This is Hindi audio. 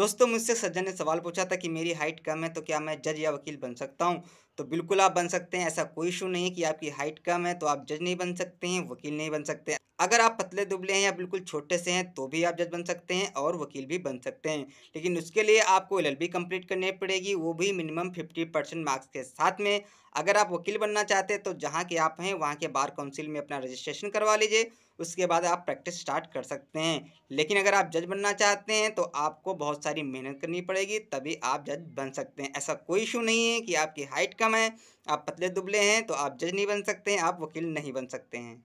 दोस्तों मुझसे सज्जन ने सवाल पूछा था कि मेरी हाइट कम है तो क्या मैं जज या वकील बन सकता हूँ तो बिल्कुल आप बन सकते हैं ऐसा कोई इशू नहीं है कि आपकी हाइट कम है तो आप जज नहीं बन सकते हैं वकील नहीं बन सकते अगर आप पतले दुबले हैं या बिल्कुल छोटे से हैं तो भी आप जज बन सकते हैं और वकील भी बन सकते हैं लेकिन उसके लिए आपको एल एल कंप्लीट करनी पड़ेगी वो भी मिनिमम फिफ्टी परसेंट मार्क्स के साथ में अगर आप वकील बनना चाहते हैं तो जहाँ के आप हैं वहाँ के बार काउंसिल में अपना रजिस्ट्रेशन करवा लीजिए उसके बाद आप प्रैक्टिस स्टार्ट कर सकते हैं लेकिन अगर आप जज बनना चाहते हैं तो आपको बहुत सारी मेहनत करनी पड़ेगी तभी आप जज बन सकते हैं ऐसा कोई इशू नहीं है कि आपकी हाइट कम है आप पतले दुबले हैं तो आप जज नहीं बन सकते हैं आप वकील नहीं बन सकते हैं